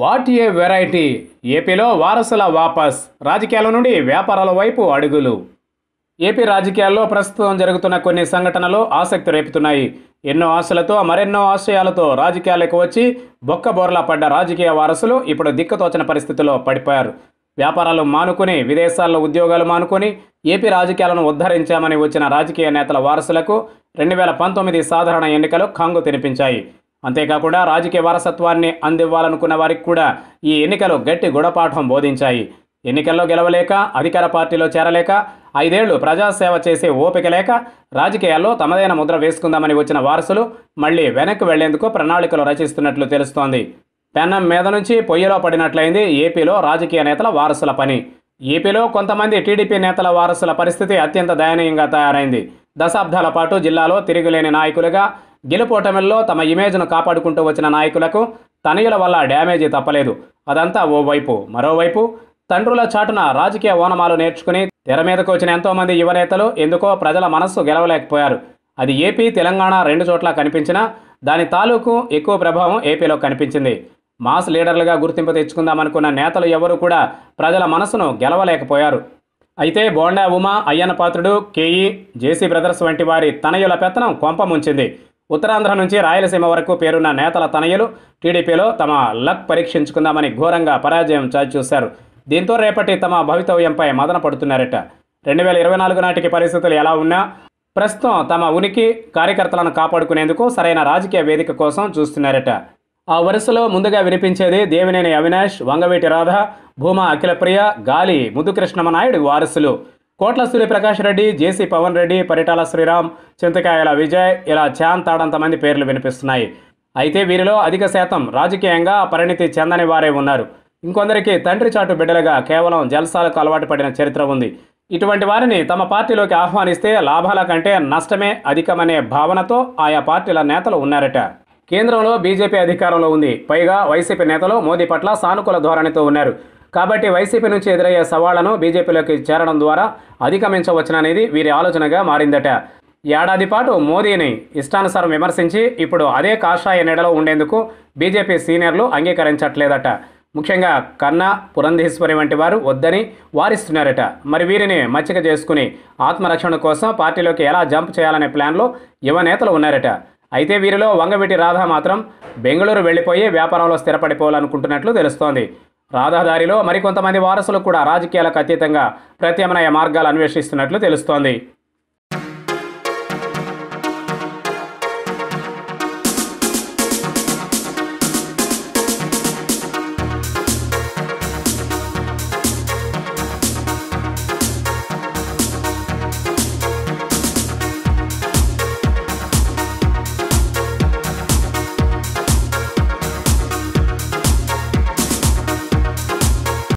what a variety ఏపీలో వారసుల వాపస్ రాజకీయాల నుండి వ్యాపారాల వైపు అడుగులు ఏపీ రాజకీయాల్లో ప్రస్తుతం జరుగుతున్న కొన్ని సంఘటనలు ఆసక్తి రేపుతున్నాయి ఎన్నో ఆశలతో మరెన్నో ఆశయాలతో రాజకీయాలకు వచ్చి బొక్క బోర్లా పడ్డ రాజకీయ వారసులు ఇప్పుడు దిక్కుతోచిన పరిస్థితిలో పడిపోయారు వ్యాపారాలు మానుకుని విదేశాల్లో ఉద్యోగాలు మానుకుని ఏపీ రాజకీయాలను ఉద్ధరించామని వచ్చిన రాజకీయ నేతల వారసులకు రెండు వేల పంతొమ్మిది సాధారణ ఎన్నికలు కంగు తినిపించాయి అంతేకాకుండా రాజకీయ వారసత్వాన్ని అందివ్వాలనుకున్న వారికి కూడా ఈ ఎన్నికలు గట్టి గుణపాఠం బోధించాయి ఎన్నికల్లో గెలవలేక అధికార పార్టీలో చేరలేక ఐదేళ్లు ప్రజాసేవ చేసే ఓపిక లేక రాజకీయాల్లో తమదైన ముద్ర వేసుకుందామని వచ్చిన వారసులు మళ్లీ వెనక్కి వెళ్లేందుకు ప్రణాళికలు రచిస్తున్నట్లు తెలుస్తోంది పెన్నం మీద నుంచి పొయ్యిలో పడినట్లయింది ఏపీలో రాజకీయ నేతల వారసుల పని ఏపీలో కొంతమంది టీడీపీ నేతల వారసుల పరిస్థితి అత్యంత దయనీయంగా తయారైంది దశాబ్దాల పాటు జిల్లాలో తిరుగులేని నాయకులుగా గెలుపోటమిల్లో తమ ఇమేజ్ను కాపాడుకుంటూ వచ్చిన నాయకులకు తనయుల వల్ల డ్యామేజీ తప్పలేదు అదంతా ఓవైపు మరోవైపు తండ్రుల చాటున రాజకీయ ఓనమాలు నేర్చుకుని తెర మీదకు వచ్చిన ఎంతోమంది యువనేతలు ఎందుకో ప్రజల మనస్సు గెలవలేకపోయారు అది ఏపీ తెలంగాణ రెండు చోట్ల కనిపించినా దాని తాలూకు ఎక్కువ ప్రభావం ఏపీలో కనిపించింది మాస్ లీడర్లుగా గుర్తింపు తెచ్చుకుందామనుకున్న నేతలు ఎవరూ కూడా ప్రజల మనసును గెలవలేకపోయారు అయితే Bonda Uma Ayyanna Patrudu K E J C brothers వంటి వారి తనయుల పెత్తనం కొంపముంచింది ఉత్తరాంధ్ర నుంచి రాయలసీమ వరకు పేరున్న నేతల తనయులు టీడీపీలో తమ లక్ పరీక్షించుకుందామని ఘోరంగా పరాజయం చాచూశారు దీంతో రేపటి తమ భవితవ్యంపై మదన పడుతున్నారట రెండు వేల ఇరవై నాలుగు నాటికి పరిస్థితులు ఎలా ఉన్నా ప్రస్తుతం తమ ఉనికి కార్యకర్తలను కాపాడుకునేందుకు సరైన రాజకీయ వేదిక కోసం చూస్తున్నారట ఆ వరుసలో ముందుగా వినిపించేది దేవినేని అవినాష్ వంగవీటి రాధ భూమా అఖిలప్రియ గాలి నాయుడు వారసులు కోట్ల సూర్యప్రకాష్ రెడ్డి జేసీ పవన్ రెడ్డి పరిటాల శ్రీరామ్ చింతకాయల విజయ్ ఇలా చాన్ తాడంతమంది పేర్లు వినిపిస్తున్నాయి అయితే వీరిలో అధిక శాతం రాజకీయంగా పరిణితి చెందని వారే ఉన్నారు ఇంకొందరికి తండ్రి చాటు బిడ్డలుగా కేవలం జల్సాలకు అలవాటు పడిన చరిత్ర ఉంది ఇటువంటి వారిని తమ పార్టీలోకి ఆహ్వానిస్తే లాభాల కంటే నష్టమే అధికమనే భావనతో ఆయా పార్టీల నేతలు ఉన్నారట కేంద్రంలో బీజేపీ అధికారంలో ఉంది పైగా వైసీపీ నేతలు మోదీ పట్ల సానుకూల ధోరణితో ఉన్నారు కాబట్టి వైసీపీ నుంచి ఎదురయ్యే సవాళ్లను బీజేపీలోకి చేరడం ద్వారా అధిగమించవచ్చుననేది వీరి ఆలోచనగా మారిందట ఏడాది పాటు మోదీని ఇష్టానుసారం విమర్శించి ఇప్పుడు అదే కాషాయ నీడలో ఉండేందుకు బీజేపీ సీనియర్లు అంగీకరించట్లేదట ముఖ్యంగా కన్నా పురంధేశ్వరి వంటి వారు వద్దని వారిస్తున్నారట మరి వీరిని మచ్చిక చేసుకుని ఆత్మరక్షణ కోసం పార్టీలోకి ఎలా జంప్ చేయాలనే ప్లాన్లో యువ నేతలు ఉన్నారట అయితే వీరిలో వంగవీటి రాధ మాత్రం బెంగళూరు వెళ్ళిపోయి వ్యాపారంలో స్థిరపడిపోవాలనుకుంటున్నట్లు తెలుస్తోంది రాదాదారిలో మరికొంతమంది వారసులు కూడా రాజకీయాలకు అతీతంగా ప్రత్యామ్నాయ మార్గాలు అన్వేషిస్తున్నట్లు తెలుస్తోంది